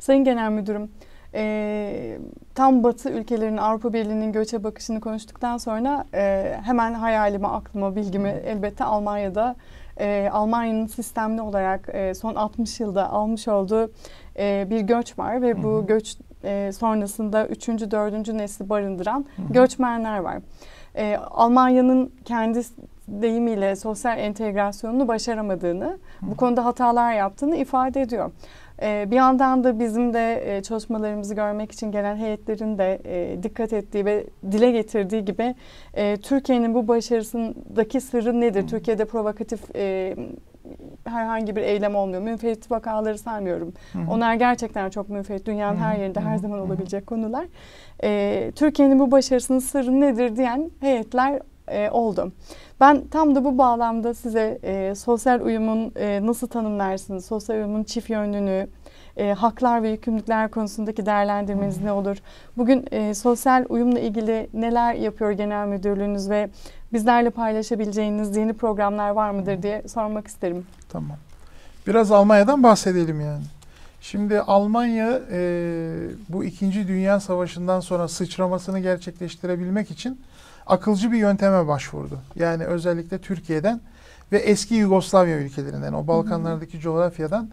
Sayın Genel Müdürüm, e, tam Batı ülkelerinin Avrupa Birliği'nin göçe bakışını konuştuktan sonra e, hemen hayalime, aklıma, bilgimi elbette Almanya'da e, Almanya'nın sistemli olarak e, son 60 yılda almış olduğu e, bir göç var ve bu Hı-hı. göç e, sonrasında 3. 4. nesli barındıran Hı-hı. göçmenler var. E, Almanya'nın kendi deyimiyle sosyal entegrasyonunu başaramadığını, Hı-hı. bu konuda hatalar yaptığını ifade ediyor. Ee, bir yandan da bizim de e, çalışmalarımızı görmek için gelen heyetlerin de e, dikkat ettiği ve dile getirdiği gibi e, Türkiye'nin bu başarısındaki sırrı nedir? Hmm. Türkiye'de provokatif herhangi bir eylem olmuyor. Münferit vakaları saymıyorum. Hı Onlar gerçekten çok münferit. Dünyanın her yerinde her zaman olabilecek konular. Türkiye'nin bu başarısının sırrı nedir diyen heyetler e, oldum. Ben tam da bu bağlamda size e, sosyal uyumun e, nasıl tanımlarsınız, sosyal uyumun çift yönlülüğü, e, haklar ve yükümlülükler konusundaki değerlendirmeniz ne olur? Bugün e, sosyal uyumla ilgili neler yapıyor genel müdürlüğünüz ve bizlerle paylaşabileceğiniz yeni programlar var mıdır diye sormak isterim. Tamam. Biraz Almanya'dan bahsedelim yani. Şimdi Almanya e, bu İkinci Dünya Savaşı'ndan sonra sıçramasını gerçekleştirebilmek için akılcı bir yönteme başvurdu. Yani özellikle Türkiye'den ve eski Yugoslavya ülkelerinden, o Balkanlardaki coğrafyadan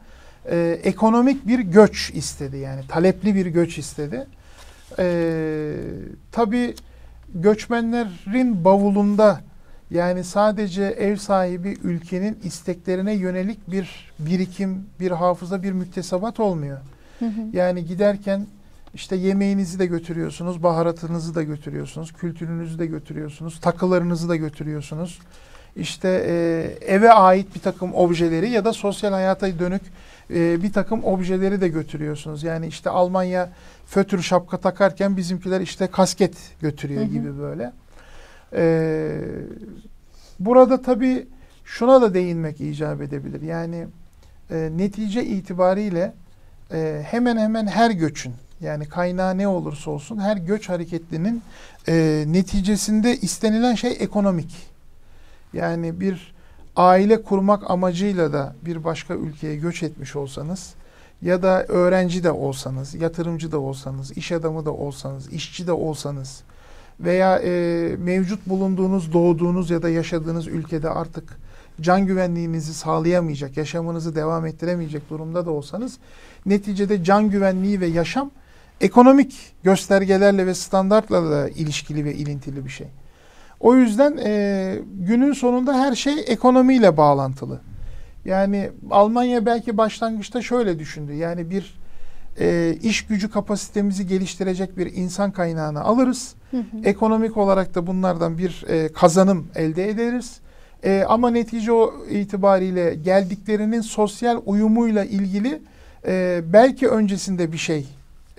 e, ekonomik bir göç istedi. Yani talepli bir göç istedi. E, tabii göçmenlerin bavulunda yani sadece ev sahibi ülkenin isteklerine yönelik bir birikim, bir hafıza, bir müktesebat olmuyor. Hı hı. Yani giderken işte yemeğinizi de götürüyorsunuz, baharatınızı da götürüyorsunuz, kültürünüzü de götürüyorsunuz, takılarınızı da götürüyorsunuz. İşte e, eve ait bir takım objeleri ya da sosyal hayata dönük e, bir takım objeleri de götürüyorsunuz. Yani işte Almanya fötür şapka takarken bizimkiler işte kasket götürüyor hı hı. gibi böyle. E, burada tabii şuna da değinmek icap edebilir. Yani e, netice itibariyle e, hemen hemen her göçün yani kaynağı ne olursa olsun her göç hareketinin e, neticesinde istenilen şey ekonomik. Yani bir aile kurmak amacıyla da bir başka ülkeye göç etmiş olsanız ya da öğrenci de olsanız, yatırımcı da olsanız, iş adamı da olsanız, işçi de olsanız veya e, mevcut bulunduğunuz, doğduğunuz ya da yaşadığınız ülkede artık can güvenliğinizi sağlayamayacak, yaşamınızı devam ettiremeyecek durumda da olsanız neticede can güvenliği ve yaşam ekonomik göstergelerle ve standartla da ilişkili ve ilintili bir şey. O yüzden e, günün sonunda her şey ekonomiyle bağlantılı. Yani Almanya belki başlangıçta şöyle düşündü. Yani bir e, iş gücü kapasitemizi geliştirecek bir insan kaynağını alırız. Ekonomik olarak da bunlardan bir e, kazanım elde ederiz. E, ama netice o itibariyle geldiklerinin sosyal uyumuyla ilgili e, belki öncesinde bir şey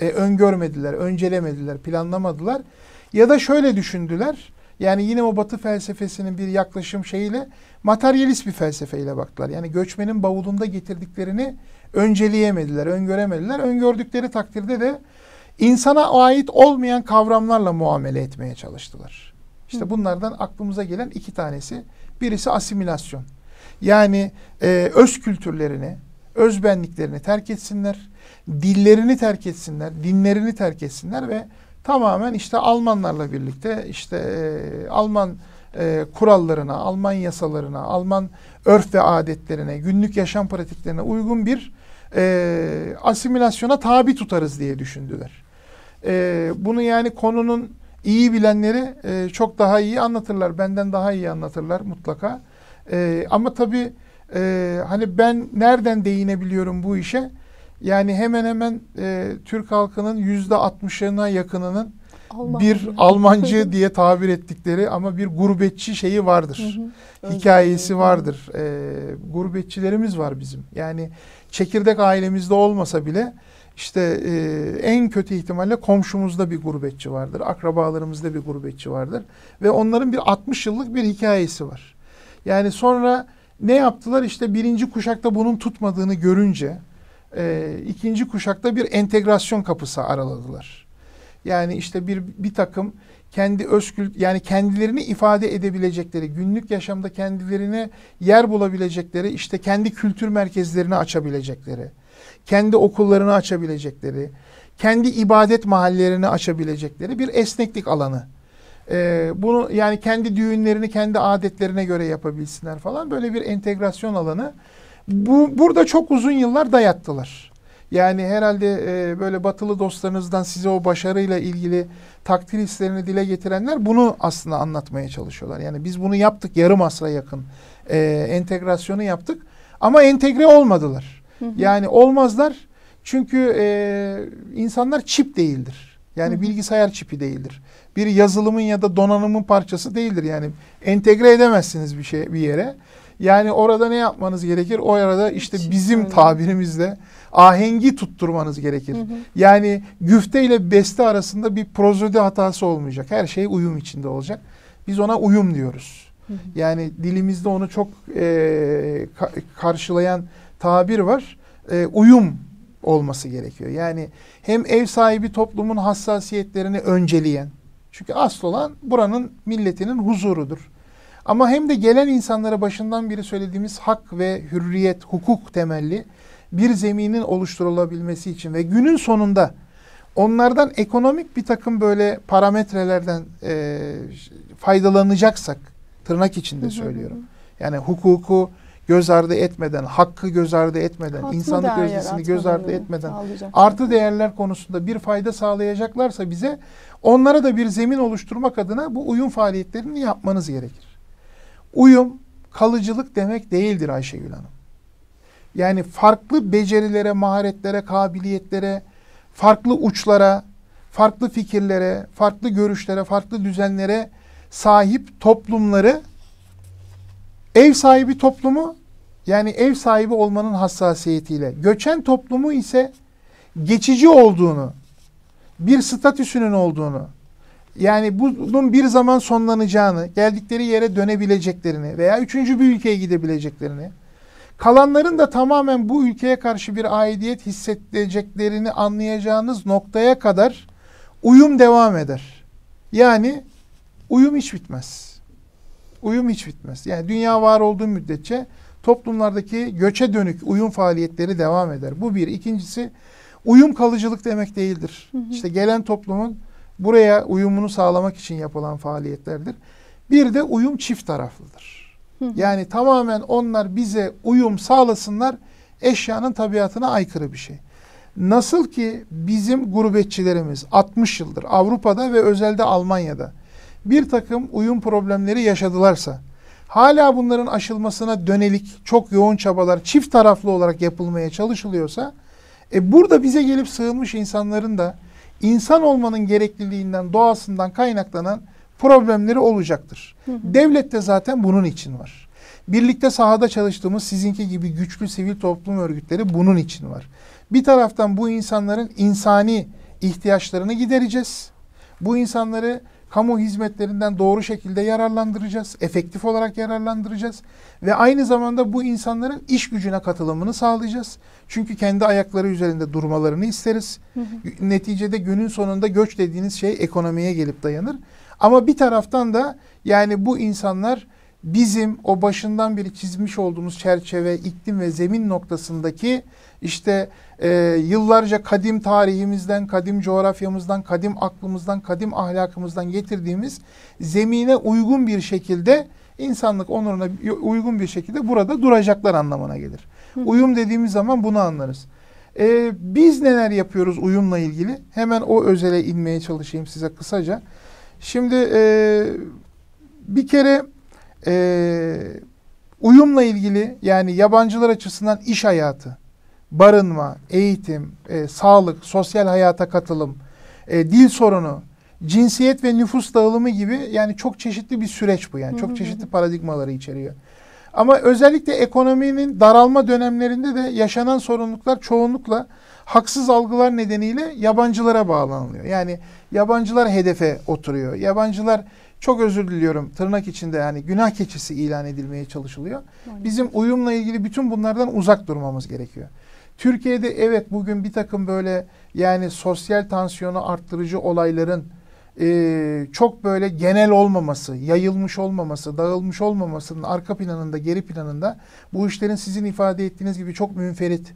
e, öngörmediler, öncelemediler, planlamadılar. Ya da şöyle düşündüler. Yani yine o batı felsefesinin bir yaklaşım şeyiyle materyalist bir felsefeyle baktılar. Yani göçmenin bavulunda getirdiklerini önceleyemediler, öngöremediler. Öngördükleri takdirde de insana ait olmayan kavramlarla muamele etmeye çalıştılar. İşte bunlardan aklımıza gelen iki tanesi. Birisi asimilasyon. Yani e, öz kültürlerini, özbenliklerini terk etsinler, dillerini terk etsinler, dinlerini terk etsinler ve tamamen işte Almanlarla birlikte işte e, Alman e, kurallarına, Alman yasalarına, Alman örf ve adetlerine, günlük yaşam pratiklerine uygun bir e, asimilasyona tabi tutarız diye düşündüler. E, bunu yani konunun iyi bilenleri e, çok daha iyi anlatırlar, benden daha iyi anlatırlar mutlaka. E, ama tabii e, hani ben nereden değinebiliyorum bu işe? Yani hemen hemen e, Türk halkının yüzde altmışına yakınının Alman bir Almancı diye tabir ettikleri ama bir gurbetçi şeyi vardır. Hı hı. Hikayesi vardır. E, gurbetçilerimiz var bizim. Yani çekirdek ailemizde olmasa bile işte e, en kötü ihtimalle komşumuzda bir gurbetçi vardır. Akrabalarımızda bir gurbetçi vardır. Ve onların bir 60 yıllık bir hikayesi var. Yani sonra ne yaptılar? İşte birinci kuşakta bunun tutmadığını görünce e, ikinci kuşakta bir entegrasyon kapısı araladılar. Yani işte bir bir takım kendi özkül yani kendilerini ifade edebilecekleri, günlük yaşamda kendilerine yer bulabilecekleri, işte kendi kültür merkezlerini açabilecekleri, kendi okullarını açabilecekleri, kendi ibadet mahallelerini açabilecekleri bir esneklik alanı e, bunu yani kendi düğünlerini kendi adetlerine göre yapabilsinler falan. Böyle bir entegrasyon alanı. Bu burada çok uzun yıllar dayattılar. Yani herhalde e, böyle batılı dostlarınızdan size o başarıyla ilgili takdir hislerini dile getirenler bunu aslında anlatmaya çalışıyorlar. Yani biz bunu yaptık yarım asra yakın e, entegrasyonu yaptık ama entegre olmadılar. Hı hı. Yani olmazlar çünkü e, insanlar çip değildir. Yani hı hı. bilgisayar çipi değildir bir yazılımın ya da donanımın parçası değildir. Yani entegre edemezsiniz bir şey bir yere. Yani orada ne yapmanız gerekir? O arada işte Hiç bizim öyle. tabirimizle ahengi tutturmanız gerekir. Hı hı. Yani güfte ile beste arasında bir prozodi hatası olmayacak. Her şey uyum içinde olacak. Biz ona uyum diyoruz. Hı hı. Yani dilimizde onu çok e, ka karşılayan tabir var. E, uyum olması gerekiyor. Yani hem ev sahibi toplumun hassasiyetlerini önceleyen, çünkü asıl olan buranın milletinin huzurudur. Ama hem de gelen insanlara başından biri söylediğimiz hak ve hürriyet, hukuk temelli bir zeminin oluşturulabilmesi için ve günün sonunda onlardan ekonomik bir takım böyle parametrelerden e, faydalanacaksak tırnak içinde söylüyorum. Yani hukuku göz ardı etmeden, hakkı göz ardı etmeden, Atma insanlık öznesini göz ardı etmeden artı değerler konusunda bir fayda sağlayacaklarsa bize onlara da bir zemin oluşturmak adına bu uyum faaliyetlerini yapmanız gerekir. Uyum kalıcılık demek değildir Ayşegül Hanım. Yani farklı becerilere, maharetlere, kabiliyetlere, farklı uçlara, farklı fikirlere, farklı görüşlere, farklı düzenlere sahip toplumları Ev sahibi toplumu yani ev sahibi olmanın hassasiyetiyle. Göçen toplumu ise geçici olduğunu, bir statüsünün olduğunu, yani bunun bir zaman sonlanacağını, geldikleri yere dönebileceklerini veya üçüncü bir ülkeye gidebileceklerini, kalanların da tamamen bu ülkeye karşı bir aidiyet hissedeceklerini anlayacağınız noktaya kadar uyum devam eder. Yani uyum hiç bitmez. Uyum hiç bitmez. Yani dünya var olduğu müddetçe toplumlardaki göçe dönük uyum faaliyetleri devam eder. Bu bir. İkincisi uyum kalıcılık demek değildir. Hı hı. İşte gelen toplumun buraya uyumunu sağlamak için yapılan faaliyetlerdir. Bir de uyum çift taraflıdır. Hı hı. Yani tamamen onlar bize uyum sağlasınlar eşyanın tabiatına aykırı bir şey. Nasıl ki bizim gurbetçilerimiz 60 yıldır Avrupa'da ve özelde Almanya'da bir takım uyum problemleri yaşadılarsa, hala bunların aşılmasına dönelik çok yoğun çabalar çift taraflı olarak yapılmaya çalışılıyorsa, e burada bize gelip sığınmış insanların da insan olmanın gerekliliğinden, doğasından kaynaklanan problemleri olacaktır. Hı hı. Devlet de zaten bunun için var. Birlikte sahada çalıştığımız sizinki gibi güçlü sivil toplum örgütleri bunun için var. Bir taraftan bu insanların insani ihtiyaçlarını gidereceğiz. Bu insanları kamu hizmetlerinden doğru şekilde yararlandıracağız, efektif olarak yararlandıracağız ve aynı zamanda bu insanların iş gücüne katılımını sağlayacağız. Çünkü kendi ayakları üzerinde durmalarını isteriz. Hı hı. Neticede günün sonunda göç dediğiniz şey ekonomiye gelip dayanır. Ama bir taraftan da yani bu insanlar bizim o başından beri çizmiş olduğumuz çerçeve, iklim ve zemin noktasındaki işte e, yıllarca kadim tarihimizden, kadim coğrafyamızdan, kadim aklımızdan, kadim ahlakımızdan getirdiğimiz zemine uygun bir şekilde insanlık onuruna uygun bir şekilde burada duracaklar anlamına gelir. Hı. Uyum dediğimiz zaman bunu anlarız. Ee, biz neler yapıyoruz uyumla ilgili? Hemen o özele inmeye çalışayım size kısaca. Şimdi e, bir kere e, uyumla ilgili yani yabancılar açısından iş hayatı, barınma, eğitim, e, sağlık, sosyal hayata katılım, e, dil sorunu, cinsiyet ve nüfus dağılımı gibi yani çok çeşitli bir süreç bu yani. Çok çeşitli paradigmaları içeriyor. Ama özellikle ekonominin daralma dönemlerinde de yaşanan sorumluluklar çoğunlukla haksız algılar nedeniyle yabancılara bağlanılıyor. Yani yabancılar hedefe oturuyor. Yabancılar çok özür diliyorum tırnak içinde yani günah keçisi ilan edilmeye çalışılıyor. Bizim uyumla ilgili bütün bunlardan uzak durmamız gerekiyor. Türkiye'de evet bugün bir takım böyle yani sosyal tansiyonu arttırıcı olayların e, çok böyle genel olmaması, yayılmış olmaması, dağılmış olmamasının arka planında, geri planında bu işlerin sizin ifade ettiğiniz gibi çok münferit,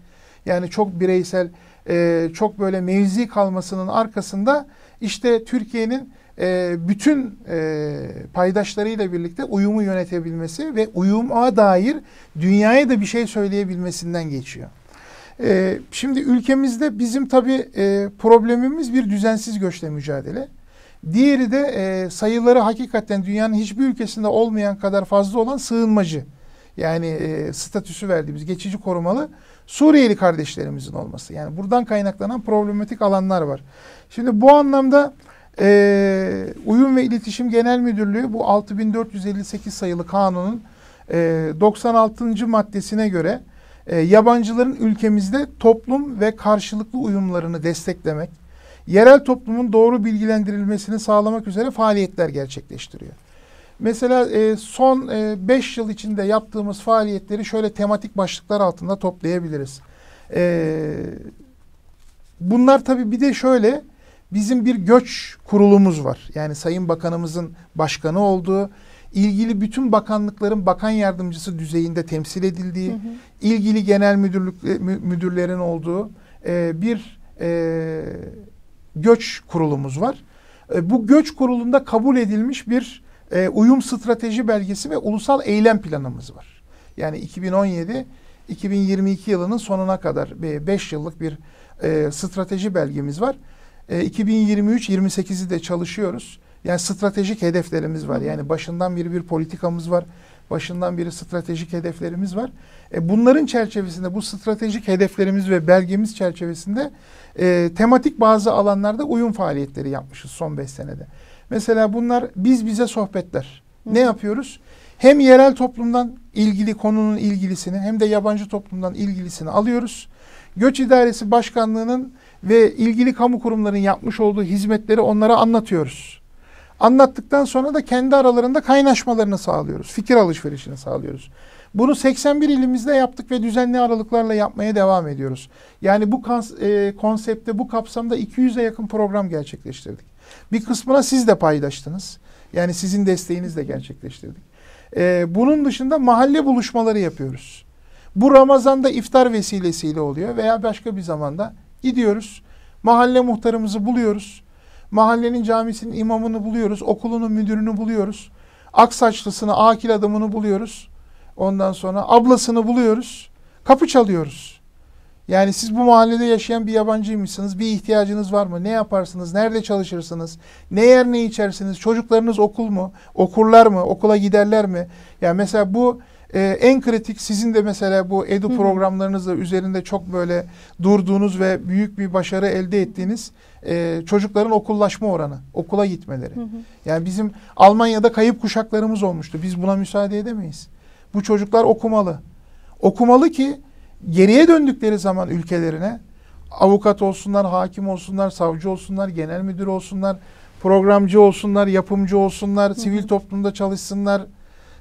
yani çok bireysel, e, çok böyle mevzi kalmasının arkasında işte Türkiye'nin e, bütün e, paydaşlarıyla birlikte uyumu yönetebilmesi ve uyuma dair dünyaya da bir şey söyleyebilmesinden geçiyor. E, şimdi ülkemizde bizim tabii e, problemimiz bir düzensiz göçle mücadele. Diğeri de e, sayıları hakikaten dünyanın hiçbir ülkesinde olmayan kadar fazla olan sığınmacı. Yani e, statüsü verdiğimiz geçici korumalı Suriyeli kardeşlerimizin olması. Yani buradan kaynaklanan problematik alanlar var. Şimdi bu anlamda e, Uyum ve İletişim Genel Müdürlüğü bu 6458 sayılı kanunun e, 96. maddesine göre e, yabancıların ülkemizde toplum ve karşılıklı uyumlarını desteklemek, yerel toplumun doğru bilgilendirilmesini sağlamak üzere faaliyetler gerçekleştiriyor. Mesela e, son 5 e, yıl içinde yaptığımız faaliyetleri şöyle tematik başlıklar altında toplayabiliriz. E, bunlar tabii bir de şöyle bizim bir göç kurulumuz var. Yani Sayın Bakanımızın başkanı olduğu ilgili bütün bakanlıkların bakan yardımcısı düzeyinde temsil edildiği, hı hı. ilgili genel müdürlük e, müdürlerin olduğu e, bir e, göç kurulumuz var. E, bu göç kurulunda kabul edilmiş bir e, uyum strateji belgesi ve ulusal eylem planımız var. Yani 2017 2022 yılının sonuna kadar 5 yıllık bir e, strateji belgemiz var. E, 2023-28'i de çalışıyoruz. Yani stratejik hedeflerimiz var. Yani başından beri bir politikamız var. Başından beri stratejik hedeflerimiz var. E bunların çerçevesinde bu stratejik hedeflerimiz ve belgemiz çerçevesinde e, tematik bazı alanlarda uyum faaliyetleri yapmışız son beş senede. Mesela bunlar biz bize sohbetler. Hı. Ne yapıyoruz? Hem yerel toplumdan ilgili konunun ilgilisini hem de yabancı toplumdan ilgilisini alıyoruz. Göç İdaresi Başkanlığı'nın ve ilgili kamu kurumlarının yapmış olduğu hizmetleri onlara anlatıyoruz. Anlattıktan sonra da kendi aralarında kaynaşmalarını sağlıyoruz. Fikir alışverişini sağlıyoruz. Bunu 81 ilimizde yaptık ve düzenli aralıklarla yapmaya devam ediyoruz. Yani bu e, konsepte, bu kapsamda 200'e yakın program gerçekleştirdik. Bir kısmına siz de paylaştınız. Yani sizin desteğinizle gerçekleştirdik. Ee, bunun dışında mahalle buluşmaları yapıyoruz. Bu Ramazan'da iftar vesilesiyle oluyor veya başka bir zamanda gidiyoruz. Mahalle muhtarımızı buluyoruz. Mahallenin camisinin imamını buluyoruz. Okulunun müdürünü buluyoruz. Aksaçlısını, akil adamını buluyoruz. Ondan sonra ablasını buluyoruz. Kapı çalıyoruz. Yani siz bu mahallede yaşayan bir yabancıymışsınız. Bir ihtiyacınız var mı? Ne yaparsınız? Nerede çalışırsınız? Ne yer ne içersiniz? Çocuklarınız okul mu? Okurlar mı? Okula giderler mi? Ya yani mesela bu ee, en kritik sizin de mesela bu edu Hı-hı. programlarınızla üzerinde çok böyle durduğunuz ve büyük bir başarı elde ettiğiniz e, çocukların okullaşma oranı, okula gitmeleri. Hı-hı. Yani bizim Almanya'da kayıp kuşaklarımız olmuştu. Biz buna müsaade edemeyiz. Bu çocuklar okumalı. Okumalı ki geriye döndükleri zaman ülkelerine avukat olsunlar, hakim olsunlar, savcı olsunlar, genel müdür olsunlar, programcı olsunlar, yapımcı olsunlar, hı hı. sivil toplumda çalışsınlar,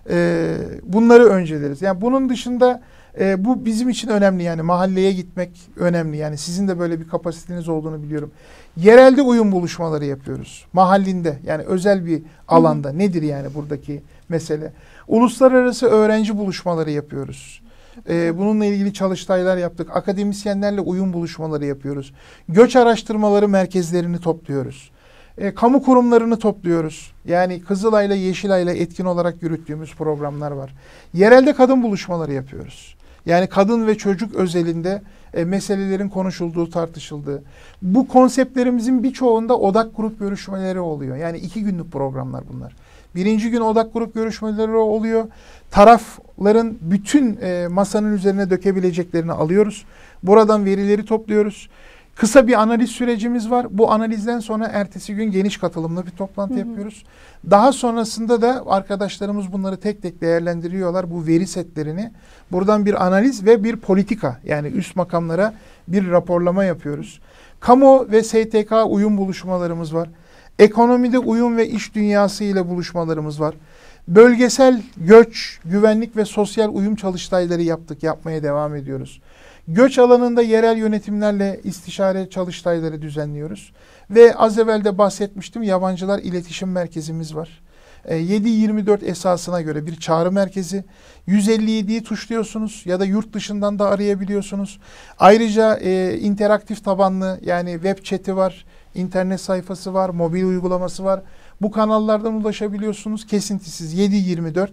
e, bunları önceleriz. Yani bunun dışında e, bu bizim için önemli yani mahalleye gitmek önemli. Yani sizin de böyle bir kapasiteniz olduğunu biliyorum. Yerelde uyum buluşmaları yapıyoruz. Mahallinde yani özel bir alanda. Hı. Nedir yani buradaki mesele? Uluslararası öğrenci buluşmaları yapıyoruz. Ee, bununla ilgili çalıştaylar yaptık. Akademisyenlerle uyum buluşmaları yapıyoruz. Göç araştırmaları merkezlerini topluyoruz. E, kamu kurumlarını topluyoruz. Yani Kızılay'la Yeşilay'la etkin olarak yürüttüğümüz programlar var. Yerelde kadın buluşmaları yapıyoruz. Yani kadın ve çocuk özelinde e, meselelerin konuşulduğu, tartışıldığı. Bu konseptlerimizin birçoğunda odak grup görüşmeleri oluyor. Yani iki günlük programlar bunlar. Birinci gün odak grup görüşmeleri oluyor. Tarafların bütün e, masanın üzerine dökebileceklerini alıyoruz. Buradan verileri topluyoruz. Kısa bir analiz sürecimiz var. Bu analizden sonra ertesi gün geniş katılımlı bir toplantı hı hı. yapıyoruz. Daha sonrasında da arkadaşlarımız bunları tek tek değerlendiriyorlar bu veri setlerini. Buradan bir analiz ve bir politika yani üst makamlara bir raporlama yapıyoruz. Kamu ve STK uyum buluşmalarımız var. Ekonomide uyum ve iş dünyası ile buluşmalarımız var. Bölgesel göç, güvenlik ve sosyal uyum çalıştayları yaptık, yapmaya devam ediyoruz. Göç alanında yerel yönetimlerle istişare çalıştayları düzenliyoruz. Ve az evvel de bahsetmiştim yabancılar iletişim merkezimiz var. 7-24 e, esasına göre bir çağrı merkezi. 157'yi tuşluyorsunuz ya da yurt dışından da arayabiliyorsunuz. Ayrıca e, interaktif tabanlı yani web chat'i var, internet sayfası var, mobil uygulaması var. Bu kanallardan ulaşabiliyorsunuz kesintisiz 7-24.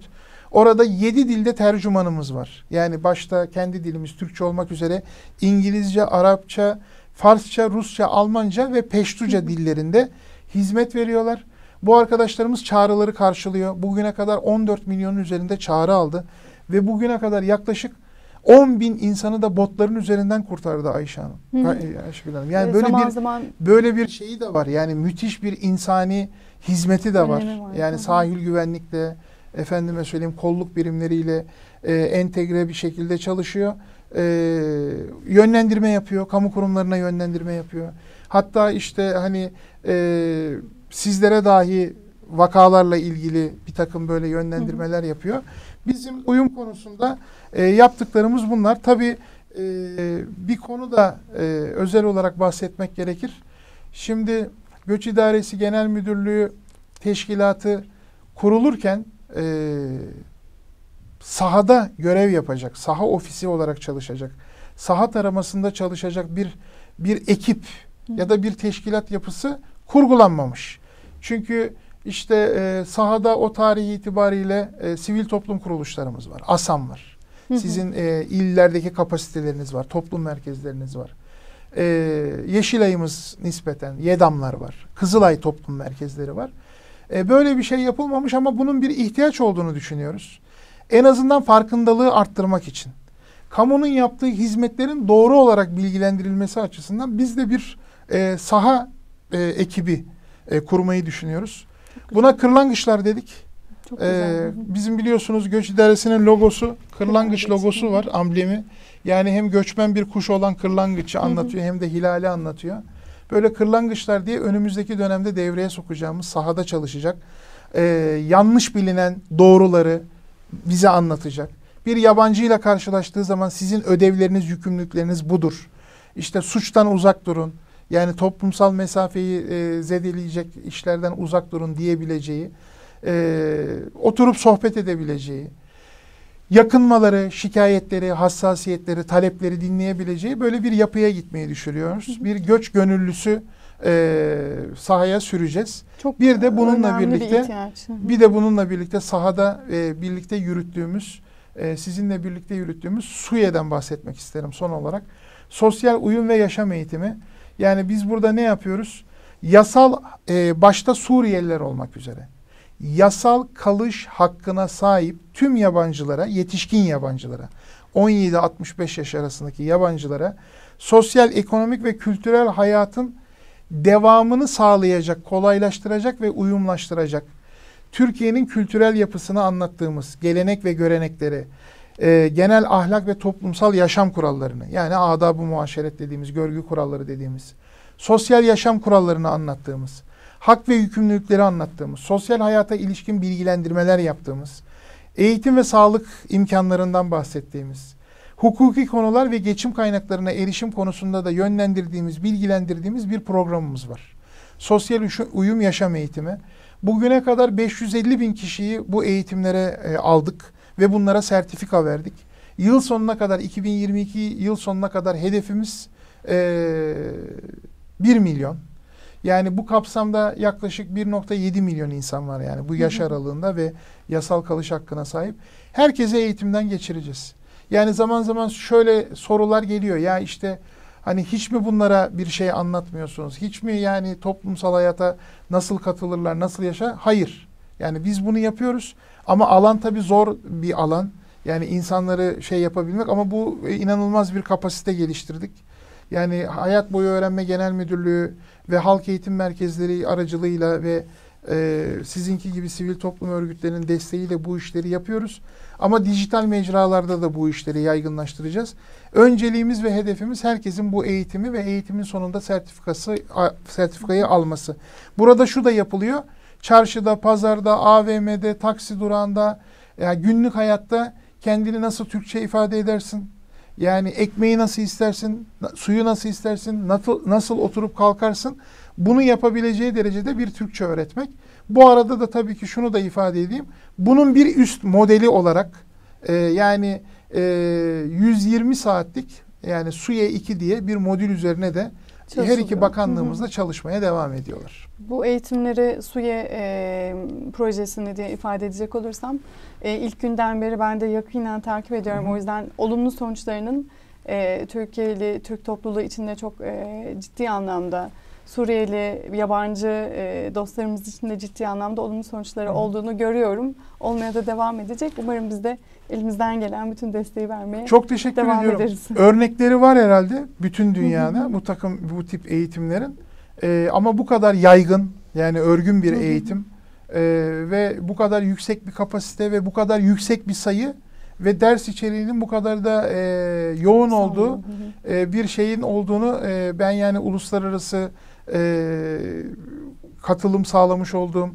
Orada yedi dilde tercümanımız var. Yani başta kendi dilimiz Türkçe olmak üzere İngilizce, Arapça, Farsça, Rusça, Almanca ve Peştuca dillerinde hizmet veriyorlar. Bu arkadaşlarımız çağrıları karşılıyor. Bugüne kadar 14 milyonun üzerinde çağrı aldı. Ve bugüne kadar yaklaşık 10 bin insanı da botların üzerinden kurtardı Ayşe Hanım. E, Ayşe Hanım. Yani evet, böyle zaman bir zaman... böyle bir şeyi de var. Yani müthiş bir insani hizmeti de var. var. Yani sahil güvenlikle, efendime söyleyeyim kolluk birimleriyle e, entegre bir şekilde çalışıyor. E, yönlendirme yapıyor. Kamu kurumlarına yönlendirme yapıyor. Hatta işte hani e, sizlere dahi vakalarla ilgili bir takım böyle yönlendirmeler yapıyor. Bizim uyum konusunda e, yaptıklarımız bunlar. Tabii e, bir konu da e, özel olarak bahsetmek gerekir. Şimdi Göç İdaresi Genel Müdürlüğü teşkilatı kurulurken e, sahada görev yapacak, saha ofisi olarak çalışacak, saha taramasında çalışacak bir bir ekip ya da bir teşkilat yapısı kurgulanmamış. Çünkü işte e, sahada o tarihi itibariyle e, sivil toplum kuruluşlarımız var, ASAM var. Sizin e, illerdeki kapasiteleriniz var, toplum merkezleriniz var. E, Yeşilay'ımız nispeten, YEDAM'lar var, Kızılay toplum merkezleri var. E, böyle bir şey yapılmamış ama bunun bir ihtiyaç olduğunu düşünüyoruz. En azından farkındalığı arttırmak için. Kamunun yaptığı hizmetlerin doğru olarak bilgilendirilmesi açısından biz de bir e, saha e, ekibi e, kurmayı düşünüyoruz. Buna kırlangıçlar dedik. ee, bizim biliyorsunuz göç idaresinin logosu, kırlangıç logosu var, amblemi. Yani hem göçmen bir kuş olan kırlangıçı anlatıyor hem de hilali anlatıyor. Böyle kırlangıçlar diye önümüzdeki dönemde devreye sokacağımız sahada çalışacak. E, yanlış bilinen doğruları bize anlatacak. Bir yabancıyla karşılaştığı zaman sizin ödevleriniz, yükümlülükleriniz budur. İşte suçtan uzak durun. Yani toplumsal mesafeyi e, zedeleyecek işlerden uzak durun diyebileceği, e, oturup sohbet edebileceği, yakınmaları, şikayetleri, hassasiyetleri, talepleri dinleyebileceği böyle bir yapıya gitmeyi düşünüyoruz. Bir göç gönüllüsü e, sahaya süreceğiz. Çok bir de bununla birlikte bir, bir de bununla birlikte sahada e, birlikte yürüttüğümüz e, sizinle birlikte yürüttüğümüz SUYE'den bahsetmek isterim son olarak. Sosyal uyum ve yaşam eğitimi. Yani biz burada ne yapıyoruz? Yasal e, başta Suriyeliler olmak üzere yasal kalış hakkına sahip tüm yabancılara, yetişkin yabancılara, 17-65 yaş arasındaki yabancılara sosyal, ekonomik ve kültürel hayatın devamını sağlayacak, kolaylaştıracak ve uyumlaştıracak. Türkiye'nin kültürel yapısını anlattığımız gelenek ve görenekleri, e, genel ahlak ve toplumsal yaşam kurallarını yani adab-ı muaşeret dediğimiz, görgü kuralları dediğimiz, sosyal yaşam kurallarını anlattığımız, hak ve yükümlülükleri anlattığımız, sosyal hayata ilişkin bilgilendirmeler yaptığımız, eğitim ve sağlık imkanlarından bahsettiğimiz, hukuki konular ve geçim kaynaklarına erişim konusunda da yönlendirdiğimiz, bilgilendirdiğimiz bir programımız var. Sosyal uyum yaşam eğitimi. Bugüne kadar 550 bin kişiyi bu eğitimlere e, aldık ve bunlara sertifika verdik. Yıl sonuna kadar 2022 yıl sonuna kadar hedefimiz e, 1 milyon yani bu kapsamda yaklaşık 1.7 milyon insan var yani bu yaş aralığında ve yasal kalış hakkına sahip. Herkese eğitimden geçireceğiz. Yani zaman zaman şöyle sorular geliyor ya işte hani hiç mi bunlara bir şey anlatmıyorsunuz? Hiç mi yani toplumsal hayata nasıl katılırlar, nasıl yaşar? Hayır. Yani biz bunu yapıyoruz ama alan tabii zor bir alan. Yani insanları şey yapabilmek ama bu inanılmaz bir kapasite geliştirdik. Yani Hayat Boyu Öğrenme Genel Müdürlüğü ve halk eğitim merkezleri aracılığıyla ve e, sizinki gibi sivil toplum örgütlerinin desteğiyle bu işleri yapıyoruz. Ama dijital mecralarda da bu işleri yaygınlaştıracağız. Önceliğimiz ve hedefimiz herkesin bu eğitimi ve eğitimin sonunda sertifikası sertifikayı alması. Burada şu da yapılıyor. Çarşıda, pazarda, AVM'de, taksi durağında, yani günlük hayatta kendini nasıl Türkçe ifade edersin? Yani ekmeği nasıl istersin, suyu nasıl istersin, nasıl, nasıl oturup kalkarsın bunu yapabileceği derecede bir Türkçe öğretmek. Bu arada da tabii ki şunu da ifade edeyim. Bunun bir üst modeli olarak e, yani e, 120 saatlik yani SUYE 2 diye bir modül üzerine de her iki bakanlığımızda Hı-hı. çalışmaya devam ediyorlar. Bu eğitimleri SUYE e, projesini diye ifade edecek olursam e, ilk günden beri ben de yakından takip ediyorum. Hı-hı. O yüzden olumlu sonuçlarının e, Türkiye'li, Türk topluluğu içinde çok e, ciddi anlamda Suriyeli, yabancı e, dostlarımız için de ciddi anlamda olumlu sonuçları Hı. olduğunu görüyorum. Olmaya da devam edecek. Umarım biz de elimizden gelen bütün desteği vermeye Çok teşekkür devam ediyorum. ederiz. Örnekleri var herhalde bütün dünyada bu takım bu tip eğitimlerin. E, ama bu kadar yaygın yani örgün bir eğitim e, ve bu kadar yüksek bir kapasite ve bu kadar yüksek bir sayı ve ders içeriğinin bu kadar da e, yoğun olduğu e, bir şeyin olduğunu e, ben yani uluslararası e, katılım sağlamış olduğum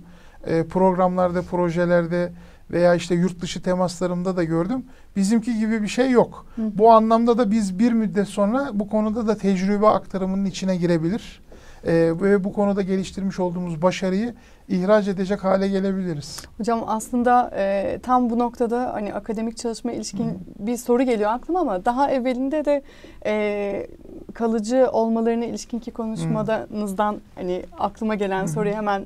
e, programlarda, projelerde veya işte yurt dışı temaslarımda da gördüm. Bizimki gibi bir şey yok. Hı. Bu anlamda da biz bir müddet sonra bu konuda da tecrübe aktarımının içine girebilir e, ve bu konuda geliştirmiş olduğumuz başarıyı ihraç edecek hale gelebiliriz. Hocam aslında e, tam bu noktada hani akademik çalışma ilişkin hmm. bir soru geliyor aklıma ama daha evvelinde de e, kalıcı olmalarına ilişkin ki konuşmadanızdan hmm. hani aklıma gelen hmm. soruyu hemen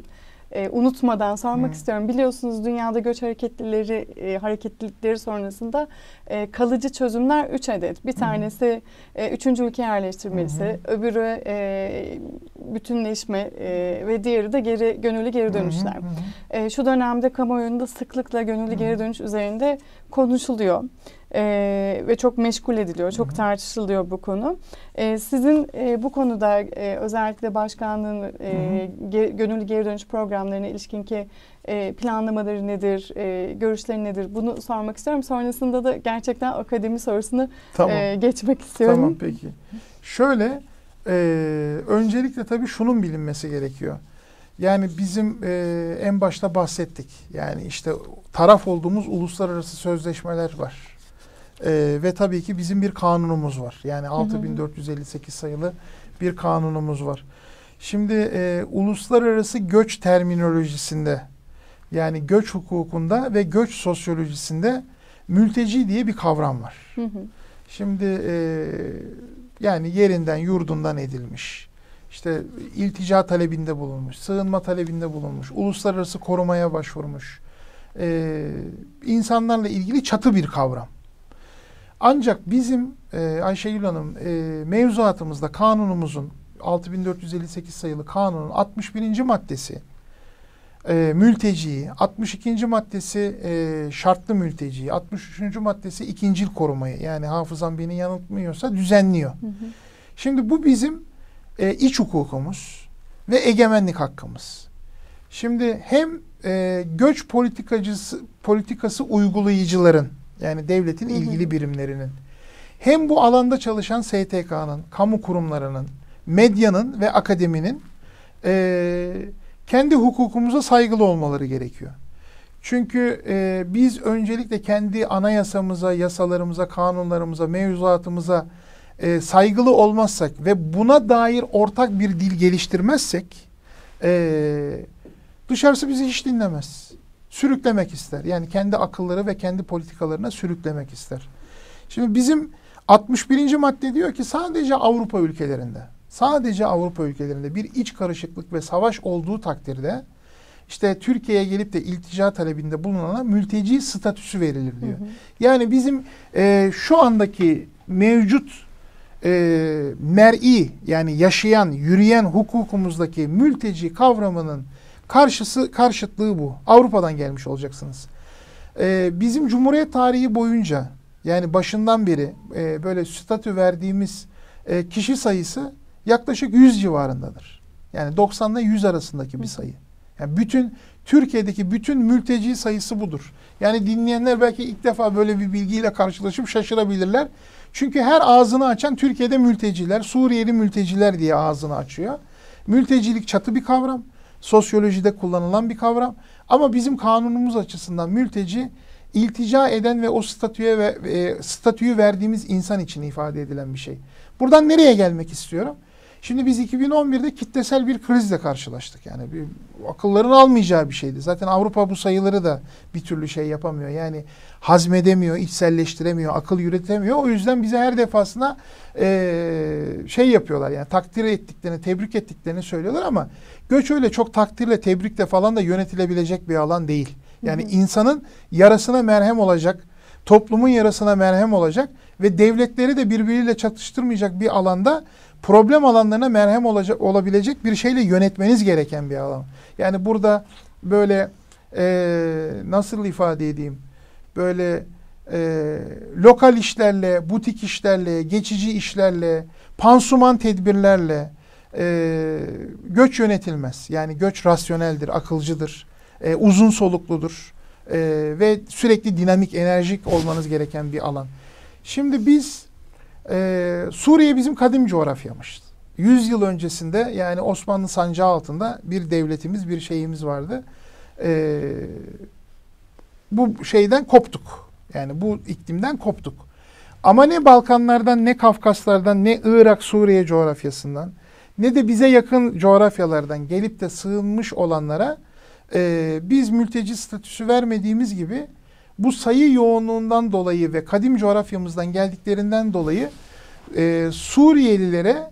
e, unutmadan sormak hmm. istiyorum. Biliyorsunuz dünyada göç hareketlileri e, hareketlilikleri sonrasında e, kalıcı çözümler üç adet. Bir hmm. tanesi e, üçüncü ülke yerleştirmesi, hmm. öbürü e, bütünleşme e, ve diğeri de geri gönüllü geri dönüşler. Hmm. E, şu dönemde kamuoyunda sıklıkla gönüllü hmm. geri dönüş üzerinde konuşuluyor e, ve çok meşgul ediliyor, çok tartışılıyor bu konu. E, sizin e, bu konuda e, özellikle başkanlığın e, ge, gönüllü geri dönüş programlarına ilişkinki e, planlamaları nedir, e, görüşleri nedir bunu sormak istiyorum. Sonrasında da gerçekten akademi sorusunu tamam. e, geçmek istiyorum. Tamam peki. Şöyle e, öncelikle tabii şunun bilinmesi gerekiyor. Yani bizim e, en başta bahsettik. Yani işte taraf olduğumuz uluslararası sözleşmeler var. E, ve tabii ki bizim bir kanunumuz var. Yani 6458 sayılı bir kanunumuz var. Şimdi e, uluslararası göç terminolojisinde yani göç hukukunda ve göç sosyolojisinde mülteci diye bir kavram var. Şimdi e, yani yerinden yurdundan edilmiş, işte iltica talebinde bulunmuş, sığınma talebinde bulunmuş, uluslararası korumaya başvurmuş, e, insanlarla ilgili çatı bir kavram. Ancak bizim e, Ayşegül Hanım e, mevzuatımızda kanunumuzun 6458 sayılı kanunun 61. maddesi e, mülteciyi, 62. maddesi e, şartlı mülteciyi, 63. maddesi ikincil korumayı yani hafızam beni yanıltmıyorsa düzenliyor. Hı hı. Şimdi bu bizim e, iç hukukumuz ve egemenlik hakkımız. Şimdi hem e, göç politikacısı politikası uygulayıcıların yani devletin ilgili birimlerinin. Hem bu alanda çalışan STK'nın, kamu kurumlarının, medyanın ve akademinin e, kendi hukukumuza saygılı olmaları gerekiyor. Çünkü e, biz öncelikle kendi anayasamıza, yasalarımıza, kanunlarımıza, mevzuatımıza e, saygılı olmazsak ve buna dair ortak bir dil geliştirmezsek e, dışarısı bizi hiç dinlemez sürüklemek ister. Yani kendi akılları ve kendi politikalarına sürüklemek ister. Şimdi bizim 61. madde diyor ki sadece Avrupa ülkelerinde, sadece Avrupa ülkelerinde bir iç karışıklık ve savaş olduğu takdirde işte Türkiye'ye gelip de iltica talebinde bulunana mülteci statüsü verilir diyor. Hı hı. Yani bizim e, şu andaki mevcut e, mer'i yani yaşayan, yürüyen hukukumuzdaki mülteci kavramının Karşısı karşıtlığı bu. Avrupa'dan gelmiş olacaksınız. Ee, bizim Cumhuriyet tarihi boyunca yani başından beri e, böyle statü verdiğimiz e, kişi sayısı yaklaşık 100 civarındadır. Yani 90 ile 100 arasındaki bir sayı. Yani bütün Türkiye'deki bütün mülteci sayısı budur. Yani dinleyenler belki ilk defa böyle bir bilgiyle karşılaşıp şaşırabilirler. Çünkü her ağzını açan Türkiye'de mülteciler, Suriyeli mülteciler diye ağzını açıyor. Mültecilik çatı bir kavram sosyolojide kullanılan bir kavram. Ama bizim kanunumuz açısından mülteci iltica eden ve o statüye ve e, statüyü verdiğimiz insan için ifade edilen bir şey. Buradan nereye gelmek istiyorum? Şimdi biz 2011'de kitlesel bir krizle karşılaştık. Yani bir, akılların almayacağı bir şeydi. Zaten Avrupa bu sayıları da bir türlü şey yapamıyor. Yani hazmedemiyor, içselleştiremiyor, akıl üretemiyor. O yüzden bize her defasında e, şey yapıyorlar yani takdir ettiklerini, tebrik ettiklerini söylüyorlar ama göç öyle çok takdirle, tebrikle falan da yönetilebilecek bir alan değil. Yani hı hı. insanın yarasına merhem olacak, toplumun yarasına merhem olacak ve devletleri de birbiriyle çatıştırmayacak bir alanda problem alanlarına merhem olacak, olabilecek bir şeyle yönetmeniz gereken bir alan. Yani burada böyle e, nasıl ifade edeyim? Böyle e, lokal işlerle, butik işlerle, geçici işlerle, pansuman tedbirlerle e, göç yönetilmez. Yani göç rasyoneldir, akılcıdır, e, uzun solukludur e, ve sürekli dinamik, enerjik olmanız gereken bir alan. Şimdi biz ee, Suriye bizim kadim coğrafyamış. Yüz yıl öncesinde yani Osmanlı sancağı altında bir devletimiz, bir şeyimiz vardı. Ee, bu şeyden koptuk. Yani bu iklimden koptuk. Ama ne Balkanlardan, ne Kafkaslardan, ne Irak, Suriye coğrafyasından, ne de bize yakın coğrafyalardan gelip de sığınmış olanlara e, biz mülteci statüsü vermediğimiz gibi bu sayı yoğunluğundan dolayı ve kadim coğrafyamızdan geldiklerinden dolayı e, Suriyelilere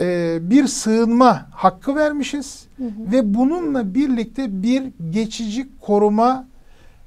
e, bir sığınma hakkı vermişiz. Hı hı. Ve bununla birlikte bir geçici koruma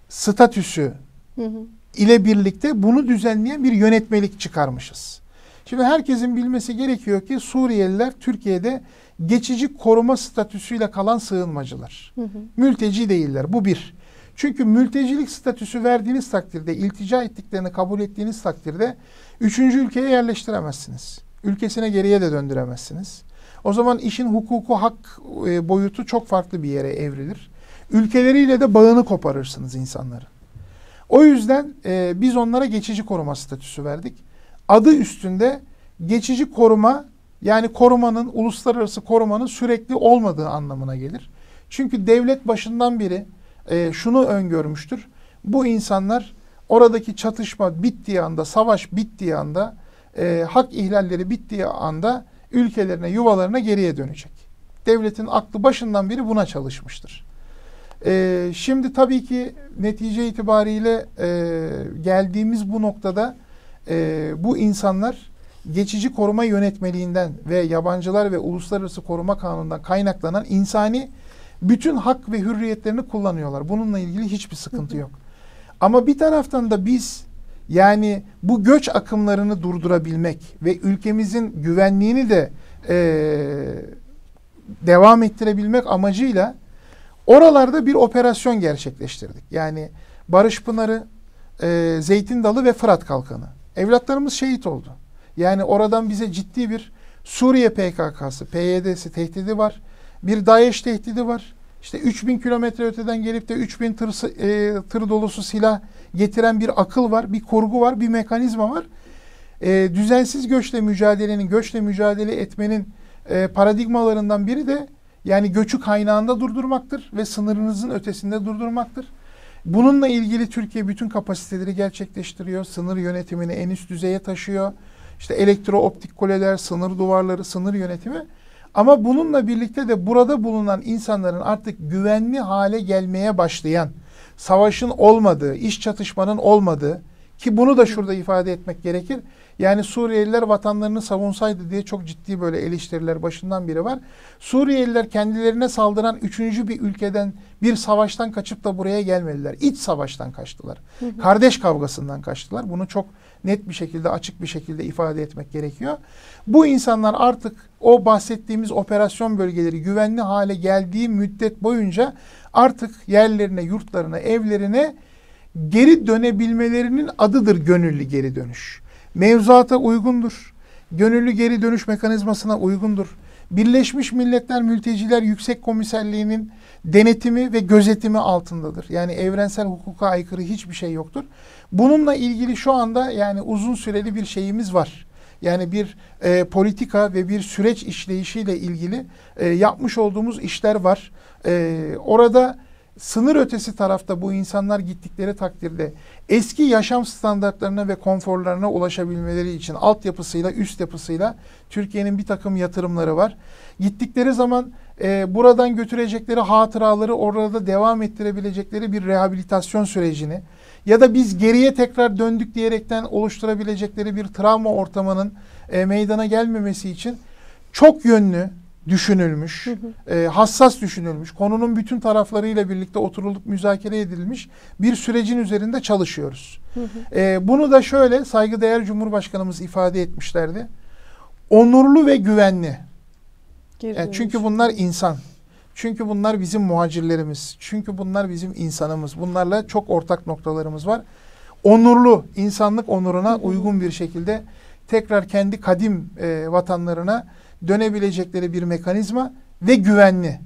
statüsü hı hı. ile birlikte bunu düzenleyen bir yönetmelik çıkarmışız. Şimdi herkesin bilmesi gerekiyor ki Suriyeliler Türkiye'de geçici koruma statüsüyle kalan sığınmacılar. Hı hı. Mülteci değiller. Bu bir. Çünkü mültecilik statüsü verdiğiniz takdirde, iltica ettiklerini kabul ettiğiniz takdirde üçüncü ülkeye yerleştiremezsiniz. Ülkesine geriye de döndüremezsiniz. O zaman işin hukuku hak e, boyutu çok farklı bir yere evrilir. Ülkeleriyle de bağını koparırsınız insanların. O yüzden e, biz onlara geçici koruma statüsü verdik. Adı üstünde geçici koruma yani korumanın uluslararası korumanın sürekli olmadığı anlamına gelir. Çünkü devlet başından biri e, şunu öngörmüştür. Bu insanlar oradaki çatışma bittiği anda, savaş bittiği anda, e, hak ihlalleri bittiği anda ülkelerine, yuvalarına geriye dönecek. Devletin aklı başından biri buna çalışmıştır. E, şimdi tabii ki netice itibariyle e, geldiğimiz bu noktada e, bu insanlar geçici koruma yönetmeliğinden ve yabancılar ve uluslararası koruma kanunundan kaynaklanan insani bütün hak ve hürriyetlerini kullanıyorlar. Bununla ilgili hiçbir sıkıntı yok. Ama bir taraftan da biz yani bu göç akımlarını durdurabilmek ve ülkemizin güvenliğini de e, devam ettirebilmek amacıyla oralarda bir operasyon gerçekleştirdik. Yani Barış Pınarı, e, Zeytin Dalı ve Fırat Kalkanı. Evlatlarımız şehit oldu. Yani oradan bize ciddi bir Suriye PKK'sı, PYD'si tehdidi var. Bir DAEŞ tehdidi var işte 3000 kilometre öteden gelip de 3000 tır, e, tır dolusu silah getiren bir akıl var, bir kurgu var, bir mekanizma var. E, düzensiz göçle mücadelenin, göçle mücadele etmenin e, paradigmalarından biri de yani göçü kaynağında durdurmaktır ve sınırınızın ötesinde durdurmaktır. Bununla ilgili Türkiye bütün kapasiteleri gerçekleştiriyor. Sınır yönetimini en üst düzeye taşıyor. İşte elektro optik kuleler, sınır duvarları, sınır yönetimi. Ama bununla birlikte de burada bulunan insanların artık güvenli hale gelmeye başlayan, savaşın olmadığı, iş çatışmanın olmadığı ki bunu da şurada ifade etmek gerekir. Yani Suriyeliler vatanlarını savunsaydı diye çok ciddi böyle eleştiriler başından biri var. Suriyeliler kendilerine saldıran üçüncü bir ülkeden bir savaştan kaçıp da buraya gelmediler. İç savaştan kaçtılar. Hı hı. Kardeş kavgasından kaçtılar. Bunu çok net bir şekilde, açık bir şekilde ifade etmek gerekiyor. Bu insanlar artık o bahsettiğimiz operasyon bölgeleri güvenli hale geldiği müddet boyunca artık yerlerine, yurtlarına, evlerine geri dönebilmelerinin adıdır gönüllü geri dönüş. Mevzuata uygundur. Gönüllü geri dönüş mekanizmasına uygundur. Birleşmiş Milletler Mülteciler Yüksek Komiserliği'nin denetimi ve gözetimi altındadır. Yani evrensel hukuka aykırı hiçbir şey yoktur. Bununla ilgili şu anda yani uzun süreli bir şeyimiz var. Yani bir e, politika ve bir süreç işleyişiyle ilgili e, yapmış olduğumuz işler var. E, orada sınır ötesi tarafta bu insanlar gittikleri takdirde eski yaşam standartlarına ve konforlarına ulaşabilmeleri için altyapısıyla üst yapısıyla Türkiye'nin bir takım yatırımları var. Gittikleri zaman e, buradan götürecekleri hatıraları orada da devam ettirebilecekleri bir rehabilitasyon sürecini ya da biz geriye tekrar döndük diyerekten oluşturabilecekleri bir travma ortamının e, meydana gelmemesi için çok yönlü düşünülmüş, hı hı. E, hassas düşünülmüş, konunun bütün taraflarıyla birlikte oturulup müzakere edilmiş bir sürecin üzerinde çalışıyoruz. Hı hı. E, bunu da şöyle saygıdeğer Cumhurbaşkanımız ifade etmişlerdi. Onurlu ve güvenli. E, Geri çünkü bunlar insan. Çünkü bunlar bizim muhacirlerimiz. Çünkü bunlar bizim insanımız. Bunlarla çok ortak noktalarımız var. Onurlu, insanlık onuruna uygun bir şekilde tekrar kendi kadim e, vatanlarına dönebilecekleri bir mekanizma ve güvenli.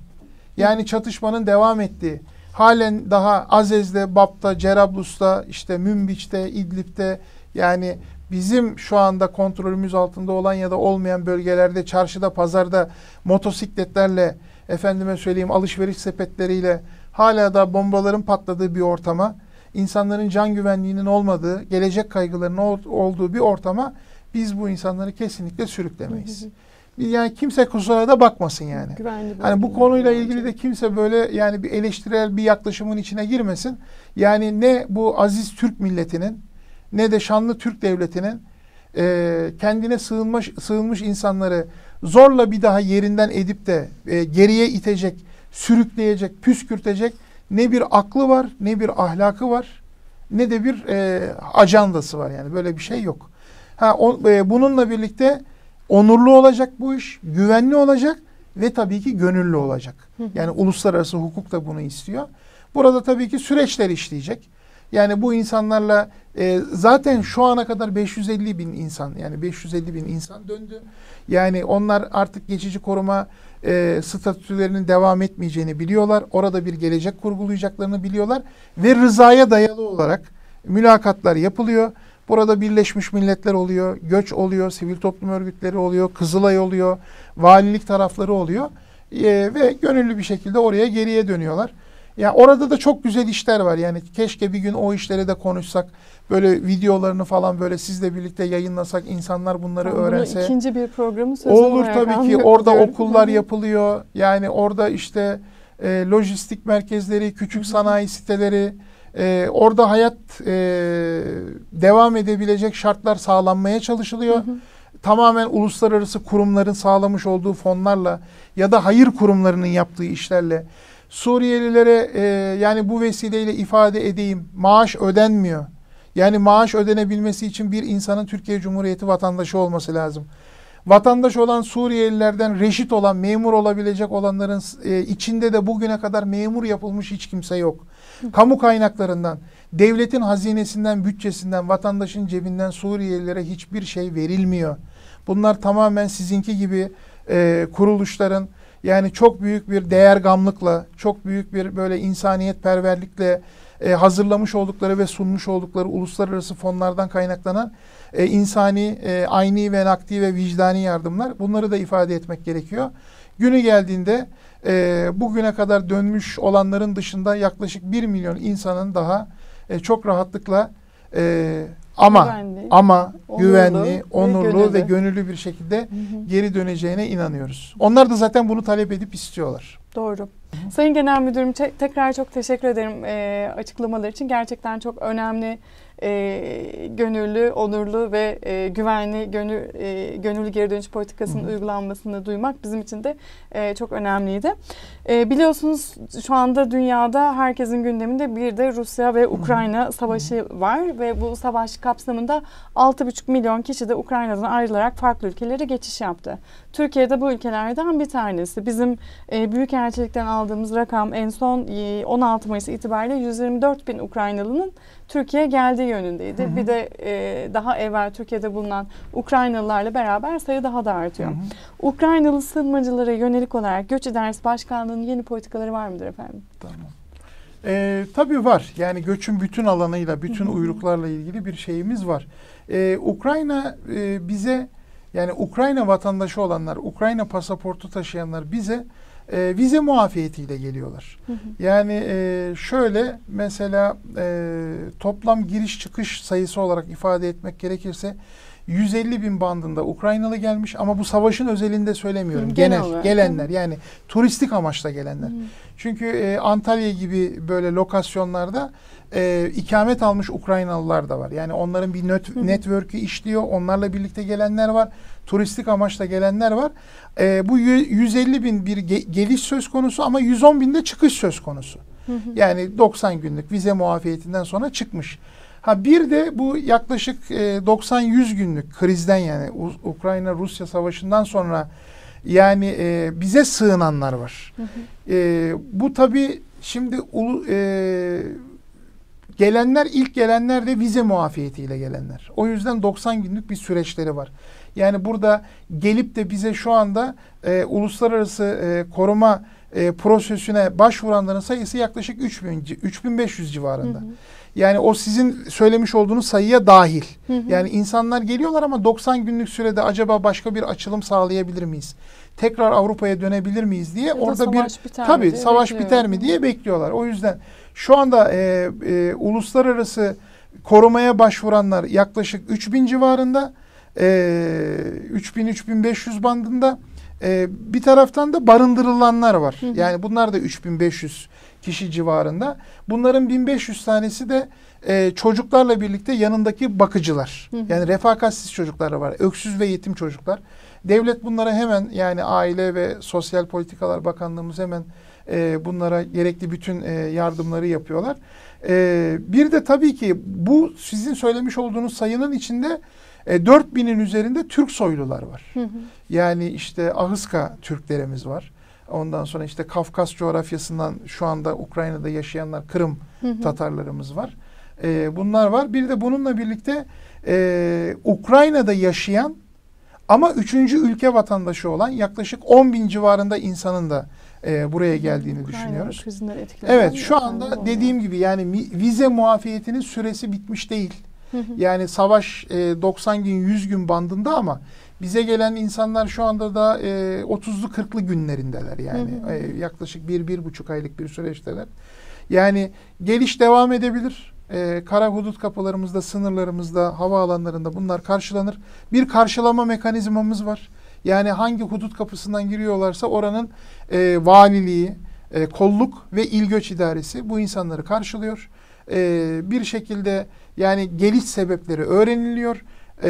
Yani çatışmanın devam ettiği, halen daha Azez'de, Bab'da, Cerablus'ta, işte Münbiç'te, İdlib'de yani bizim şu anda kontrolümüz altında olan ya da olmayan bölgelerde, çarşıda, pazarda motosikletlerle, efendime söyleyeyim alışveriş sepetleriyle hala da bombaların patladığı bir ortama, insanların can güvenliğinin olmadığı, gelecek kaygılarının olduğu bir ortama biz bu insanları kesinlikle sürüklemeyiz yani kimse kusura da bakmasın yani. Güvenli hani bu konuyla ilgili de kimse böyle yani bir eleştirel bir yaklaşımın içine girmesin. Yani ne bu aziz Türk milletinin ne de şanlı Türk devletinin e, kendine sığınmış sığınmış insanları zorla bir daha yerinden edip de e, geriye itecek, sürükleyecek, püskürtecek ne bir aklı var, ne bir ahlakı var, ne de bir e, ajandası var yani böyle bir şey yok. Ha o, e, bununla birlikte Onurlu olacak bu iş, güvenli olacak ve tabii ki gönüllü olacak. Yani uluslararası hukuk da bunu istiyor. Burada tabii ki süreçler işleyecek. Yani bu insanlarla e, zaten şu ana kadar 550 bin insan yani 550 bin insan döndü. Yani onlar artık geçici koruma e, statülerinin devam etmeyeceğini biliyorlar. Orada bir gelecek kurgulayacaklarını biliyorlar. Ve rızaya dayalı olarak mülakatlar yapılıyor. Burada Birleşmiş Milletler oluyor, göç oluyor, sivil toplum örgütleri oluyor, Kızılay oluyor, valilik tarafları oluyor e, ve gönüllü bir şekilde oraya geriye dönüyorlar. Ya yani orada da çok güzel işler var. Yani keşke bir gün o işleri de konuşsak. Böyle videolarını falan böyle sizle birlikte yayınlasak insanlar bunları Ama öğrense. Bunu ikinci bir programı sözü Olur tabii ki. Orada okullar yapılıyor. Yani orada işte e, lojistik merkezleri, küçük sanayi siteleri, ee, orada hayat e, devam edebilecek şartlar sağlanmaya çalışılıyor. Hı hı. Tamamen uluslararası kurumların sağlamış olduğu fonlarla ya da hayır kurumlarının yaptığı işlerle Suriyelilere e, yani bu vesileyle ifade edeyim maaş ödenmiyor. Yani maaş ödenebilmesi için bir insanın Türkiye Cumhuriyeti vatandaşı olması lazım. Vatandaş olan Suriyelilerden reşit olan memur olabilecek olanların e, içinde de bugüne kadar memur yapılmış hiç kimse yok. Kamu kaynaklarından, devletin hazinesinden, bütçesinden, vatandaşın cebinden Suriyelilere hiçbir şey verilmiyor. Bunlar tamamen sizinki gibi e, kuruluşların yani çok büyük bir değer gamlıkla, çok büyük bir böyle insaniyetperverlikle e, hazırlamış oldukları ve sunmuş oldukları uluslararası fonlardan kaynaklanan e, insani, e, ayni ve nakdi ve vicdani yardımlar. Bunları da ifade etmek gerekiyor. Günü geldiğinde e, bugüne kadar dönmüş olanların dışında yaklaşık 1 milyon insanın daha e, çok rahatlıkla e, ama güvenli, ama onurlu, güvenli, onurlu ve gönüllü, ve gönüllü bir şekilde hı hı. geri döneceğine inanıyoruz. Onlar da zaten bunu talep edip istiyorlar. Doğru. Hı Sayın Genel Müdürüm tekrar çok teşekkür ederim e, açıklamalar için. Gerçekten çok önemli e, gönüllü, onurlu ve e, güvenli gönül, e, gönüllü geri dönüş politikasının Hı-hı. uygulanmasını duymak bizim için de e, çok önemliydi. E, biliyorsunuz şu anda dünyada herkesin gündeminde bir de Rusya ve Ukrayna Hı-hı. savaşı var ve bu savaş kapsamında 6,5 milyon kişi de Ukrayna'dan ayrılarak farklı ülkelere geçiş yaptı. Türkiye'de bu ülkelerden bir tanesi. Bizim e, Büyükelçilikten aldığımız rakam en son e, 16 Mayıs itibariyle 124 bin Ukraynalı'nın Türkiye geldiği yönündeydi. Hı hı. Bir de e, daha evvel Türkiye'de bulunan Ukraynalılarla beraber sayı daha da artıyor. Hı hı. Ukraynalı sığınmacılara yönelik olarak Göç İdaresi Başkanlığı'nın yeni politikaları var mıdır efendim? Tamam. E, tabii var. Yani göçün bütün alanıyla, bütün hı hı. uyruklarla ilgili bir şeyimiz var. E, Ukrayna e, bize yani Ukrayna vatandaşı olanlar, Ukrayna pasaportu taşıyanlar bize e, vize muafiyetiyle geliyorlar. Hı hı. Yani e, şöyle mesela e, toplam giriş çıkış sayısı olarak ifade etmek gerekirse 150 bin bandında Ukraynalı gelmiş ama bu savaşın özelinde söylemiyorum. genel, genel olarak, gelenler yani turistik amaçla gelenler. Hı. Çünkü e, Antalya gibi böyle lokasyonlarda e, ikamet almış Ukraynalılar da var. Yani onların bir net, network'ü işliyor. Onlarla birlikte gelenler var turistik amaçla gelenler var. E, bu 150 bin bir ge geliş söz konusu ama 110 bin de çıkış söz konusu. Yani 90 günlük vize muafiyetinden sonra çıkmış. Ha bir de bu yaklaşık 90-100 e, günlük krizden yani Ukrayna-Rusya savaşından sonra yani e, bize sığınanlar var. E, bu tabi şimdi ulu, e, gelenler ilk gelenler de vize muafiyetiyle gelenler. O yüzden 90 günlük bir süreçleri var. Yani burada gelip de bize şu anda e, uluslararası e, koruma e, prosesüne başvuranların sayısı yaklaşık 3000 3500 civarında. Hı hı. Yani o sizin söylemiş olduğunuz sayıya dahil. Hı hı. Yani insanlar geliyorlar ama 90 günlük sürede acaba başka bir açılım sağlayabilir miyiz? Tekrar Avrupa'ya dönebilir miyiz diye ya orada bir tabi savaş biter mi diye bekliyorlar. O yüzden şu anda e, e, uluslararası korumaya başvuranlar yaklaşık 3000 civarında e, ee, 3000-3500 bandında. E, bir taraftan da barındırılanlar var. Hı hı. Yani bunlar da 3500 kişi civarında. Bunların 1500 tanesi de e, çocuklarla birlikte yanındaki bakıcılar. Hı hı. Yani refakatsiz çocuklar var. Öksüz ve yetim çocuklar. Devlet bunlara hemen yani Aile ve Sosyal Politikalar Bakanlığımız hemen e, bunlara gerekli bütün e, yardımları yapıyorlar. E, bir de tabii ki bu sizin söylemiş olduğunuz sayının içinde e, 4000'in üzerinde Türk soylular var. Hı hı. Yani işte Ahıska Türklerimiz var. Ondan sonra işte Kafkas coğrafyasından şu anda Ukrayna'da yaşayanlar Kırım hı hı. Tatarlarımız var. E, bunlar var. Bir de bununla birlikte e, Ukrayna'da yaşayan ama üçüncü ülke vatandaşı olan yaklaşık 10 bin civarında insanın da e, buraya geldiğini Ukrayna düşünüyoruz. Evet şu anda dediğim gibi yani vize muafiyetinin süresi bitmiş değil. yani savaş e, 90 gün 100 gün bandında ama bize gelen insanlar şu anda da e, 30'lu 40'lı günlerindeler yani. e, yaklaşık bir, bir buçuk aylık bir süreçteler. Yani geliş devam edebilir. Ee, kara hudut kapılarımızda, sınırlarımızda, havaalanlarında bunlar karşılanır. Bir karşılama mekanizmamız var. Yani hangi hudut kapısından giriyorlarsa oranın e, valiliği, e, kolluk ve il göç idaresi bu insanları karşılıyor. E, bir şekilde yani geliş sebepleri öğreniliyor. E,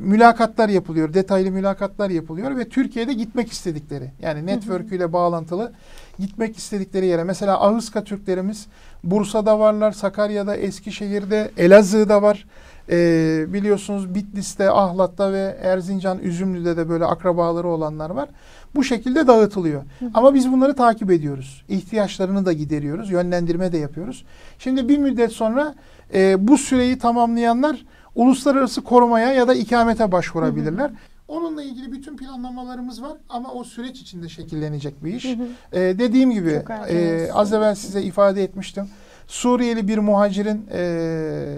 mülakatlar yapılıyor. Detaylı mülakatlar yapılıyor ve Türkiye'de gitmek istedikleri yani network ile bağlantılı gitmek istedikleri yere. Mesela Ahıska Türklerimiz Bursa'da varlar, Sakarya'da, Eskişehir'de, Elazığ'da var. ee, biliyorsunuz Bitlis'te, Ahlat'ta ve Erzincan, Üzümlü'de de böyle akrabaları olanlar var. Bu şekilde dağıtılıyor. Ama biz bunları takip ediyoruz. İhtiyaçlarını da gideriyoruz. Yönlendirme de yapıyoruz. Şimdi bir müddet sonra e, bu süreyi tamamlayanlar uluslararası korumaya ya da ikamete başvurabilirler. Hı hı. Onunla ilgili bütün planlamalarımız var ama o süreç içinde şekillenecek bir iş. Hı hı. E, dediğim gibi e, az evvel size ifade etmiştim. Suriyeli bir muhacirin e,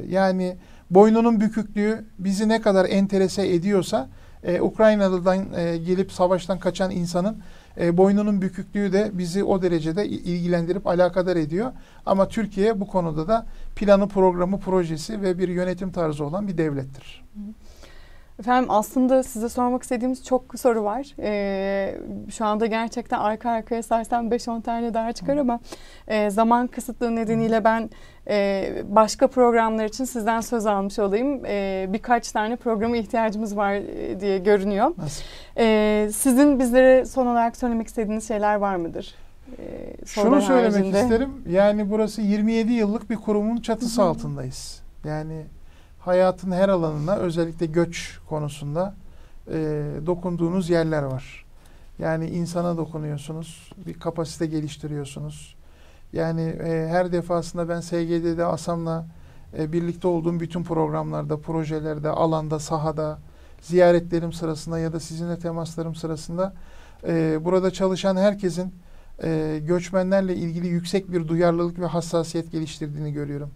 yani boynunun büküklüğü bizi ne kadar enterese ediyorsa e, Ukrayna'dan e, gelip savaştan kaçan insanın e, boynunun büküklüğü de bizi o derecede ilgilendirip alakadar ediyor. Ama Türkiye bu konuda da planı, programı, projesi ve bir yönetim tarzı olan bir devlettir. Hı. Efendim aslında size sormak istediğimiz çok soru var. Ee, şu anda gerçekten arka arkaya sarsam 5-10 tane daha çıkar ama e, zaman kısıtlığı nedeniyle ben e, başka programlar için sizden söz almış olayım. E, birkaç tane programa ihtiyacımız var e, diye görünüyor. E, sizin bizlere son olarak söylemek istediğiniz şeyler var mıdır? E, Şunu söylemek haricinde. isterim. Yani burası 27 yıllık bir kurumun çatısı Hı-hı. altındayız. Yani hayatın her alanına özellikle göç konusunda e, dokunduğunuz yerler var. Yani insana dokunuyorsunuz, bir kapasite geliştiriyorsunuz. Yani e, her defasında ben SGD'de ASAM'la e, birlikte olduğum bütün programlarda, projelerde, alanda, sahada, ziyaretlerim sırasında ya da sizinle temaslarım sırasında e, burada çalışan herkesin e, göçmenlerle ilgili yüksek bir duyarlılık ve hassasiyet geliştirdiğini görüyorum.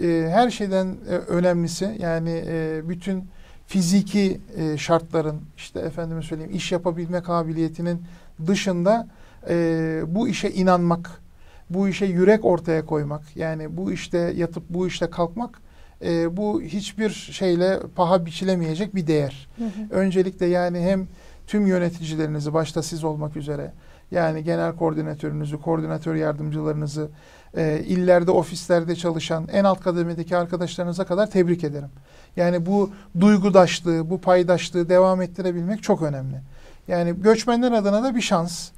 Ee, her şeyden e, önemlisi yani e, bütün fiziki e, şartların işte efendime söyleyeyim iş yapabilme kabiliyetinin dışında bu işe inanmak, bu işe yürek ortaya koymak yani bu işte yatıp bu işte kalkmak bu hiçbir şeyle paha biçilemeyecek bir değer. Hı hı. Öncelikle yani hem tüm yöneticilerinizi başta siz olmak üzere yani genel koordinatörünüzü, koordinatör yardımcılarınızı, e, illerde, ofislerde çalışan en alt kademedeki arkadaşlarınıza kadar tebrik ederim. Yani bu duygudaşlığı, bu paydaşlığı devam ettirebilmek çok önemli. Yani göçmenler adına da bir şans.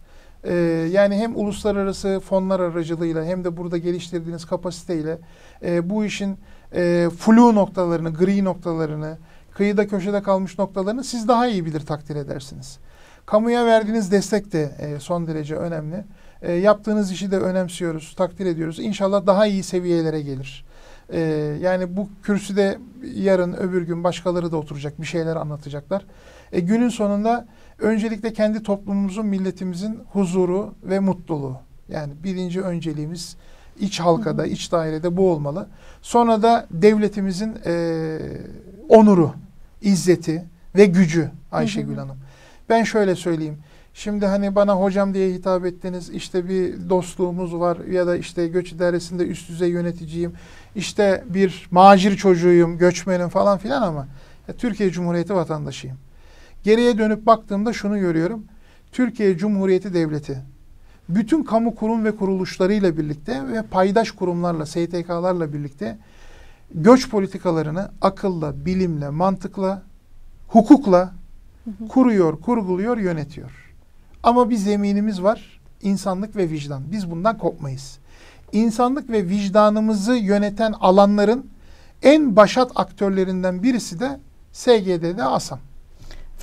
E, yani hem uluslararası fonlar aracılığıyla hem de burada geliştirdiğiniz kapasiteyle e, bu işin e, flu noktalarını, gri noktalarını, kıyıda köşede kalmış noktalarını siz daha iyi bilir takdir edersiniz. Kamuya verdiğiniz destek de e, son derece önemli. E, yaptığınız işi de önemsiyoruz, takdir ediyoruz. İnşallah daha iyi seviyelere gelir. E, yani bu kürsüde yarın öbür gün başkaları da oturacak, bir şeyler anlatacaklar. E, günün sonunda öncelikle kendi toplumumuzun, milletimizin huzuru ve mutluluğu. Yani birinci önceliğimiz iç halkada, iç dairede bu olmalı. Sonra da devletimizin e, onuru, izzeti ve gücü Ayşegül Hanım. Ben şöyle söyleyeyim. Şimdi hani bana hocam diye hitap ettiniz. İşte bir dostluğumuz var ya da işte göç idaresinde üst düzey yöneticiyim. İşte bir macir çocuğuyum, göçmenim falan filan ama ya, e, Türkiye Cumhuriyeti vatandaşıyım. Geriye dönüp baktığımda şunu görüyorum. Türkiye Cumhuriyeti Devleti bütün kamu kurum ve kuruluşlarıyla birlikte ve paydaş kurumlarla, STK'larla birlikte göç politikalarını akılla, bilimle, mantıkla, hukukla kuruyor, kurguluyor, yönetiyor. Ama bir zeminimiz var. İnsanlık ve vicdan. Biz bundan kopmayız. İnsanlık ve vicdanımızı yöneten alanların en başat aktörlerinden birisi de SGD'de ASAM.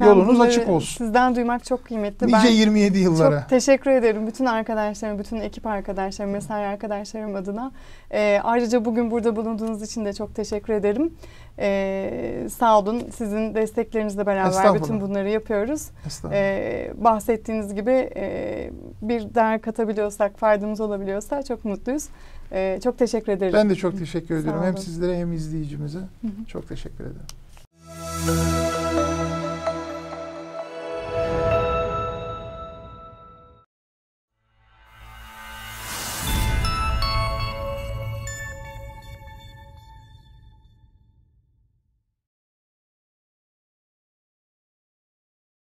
Gerçekten yolunuz açık olsun. Sizden duymak çok kıymetli. Nice ben 27 yıllara. Çok teşekkür ederim bütün arkadaşlarım, bütün ekip arkadaşlarım, mesai arkadaşlarım adına. Ee, ayrıca bugün burada bulunduğunuz için de çok teşekkür ederim. Ee, sağ olun. Sizin desteklerinizle beraber bütün bunları yapıyoruz. Ee, bahsettiğiniz gibi e, bir değer katabiliyorsak, faydamız olabiliyorsa çok mutluyuz. Ee, çok teşekkür ederim. Ben de çok teşekkür ederim. Hem sizlere hem izleyicimize. Hı hı. Çok teşekkür ederim. Müzik